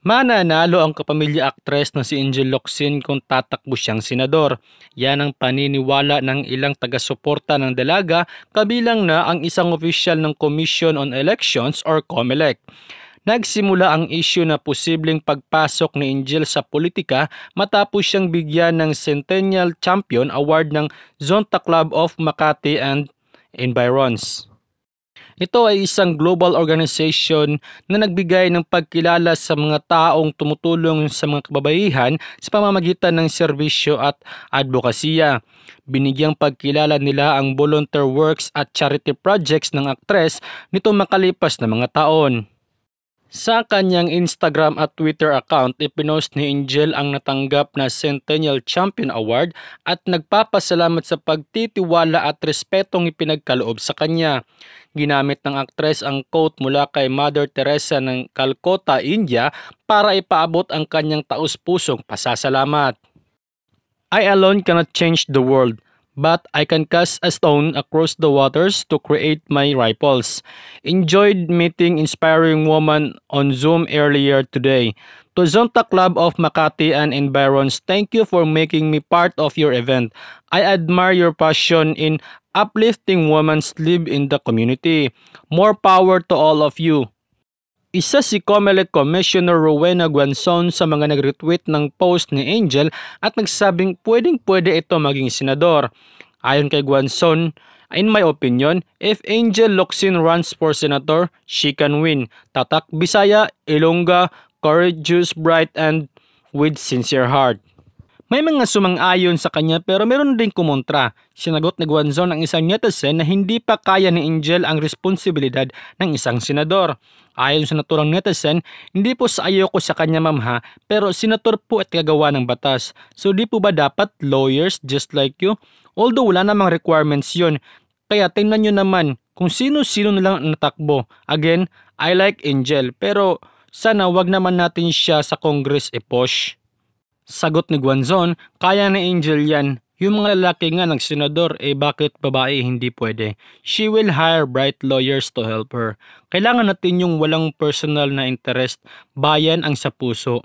Mananalo ang kapamilya aktres na si Angel Locsin kung tatakbo siyang senador. Yan ang paniniwala ng ilang taga-suporta ng dalaga kabilang na ang isang official ng Commission on Elections or COMELEC. Nagsimula ang isyu na posibleng pagpasok ni Angel sa politika matapos siyang bigyan ng Centennial Champion Award ng Zonta Club of Makati and Environs. Ito ay isang global organization na nagbigay ng pagkilala sa mga taong tumutulong sa mga kababaihan sa pamamagitan ng serbisyo at advokasya. Binigyang pagkilala nila ang volunteer works at charity projects ng aktres nito makalipas na mga taon. Sa kanyang Instagram at Twitter account, ipinost ni Angel ang natanggap na Centennial Champion Award at nagpapasalamat sa pagtitiwala at respetong ipinagkaloob sa kanya. Ginamit ng aktres ang quote mula kay Mother Teresa ng Calcutta, India para ipaabot ang kanyang taus-pusong pasasalamat. I alone cannot change the world but I can cast a stone across the waters to create my ripples. Enjoyed meeting inspiring woman on Zoom earlier today. To Zonta Club of Makati and Environs, thank you for making me part of your event. I admire your passion in uplifting women's live in the community. More power to all of you. Isa si COMELEC Commissioner Rowena Guanzon sa mga nag-retweet ng post ni Angel at nagsabing pwedeng-pwede ito maging senador. Ayon kay Guanzon, in my opinion, if Angel Loxin runs for senator, she can win. Tatak Bisaya, Ilongga, courageous, bright, and with sincere heart. May mga sumang-ayon sa kanya pero meron din kumontra. Sinagot ni Guanzon ang isang netizen na hindi pa kaya ni Angel ang responsibilidad ng isang senador. Ayon sa naturang netizen, hindi po sa ayoko sa kanya mamha pero senator po at gagawa ng batas. So di po ba dapat lawyers just like you? Although wala namang requirements yon Kaya tingnan nyo naman kung sino-sino nilang natakbo. Again, I like Angel pero sana wag naman natin siya sa Congress i-push. Sagot ni Guanzon, kaya ni Angel yan. Yung mga lalaki nga ng senador, eh bakit babae hindi pwede? She will hire bright lawyers to help her. Kailangan natin yung walang personal na interest, bayan ang sa puso.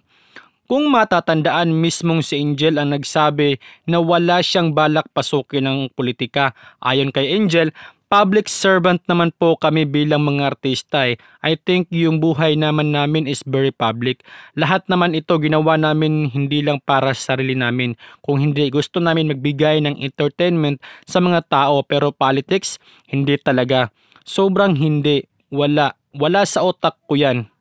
Kung matatandaan mismong si Angel ang nagsabi na wala siyang balak pasukin ng politika, ayon kay Angel, public servant naman po kami bilang mga artista eh. I think yung buhay naman namin is very public. Lahat naman ito ginawa namin hindi lang para sa sarili namin. Kung hindi gusto namin magbigay ng entertainment sa mga tao pero politics, hindi talaga. Sobrang hindi. Wala. Wala sa otak ko yan.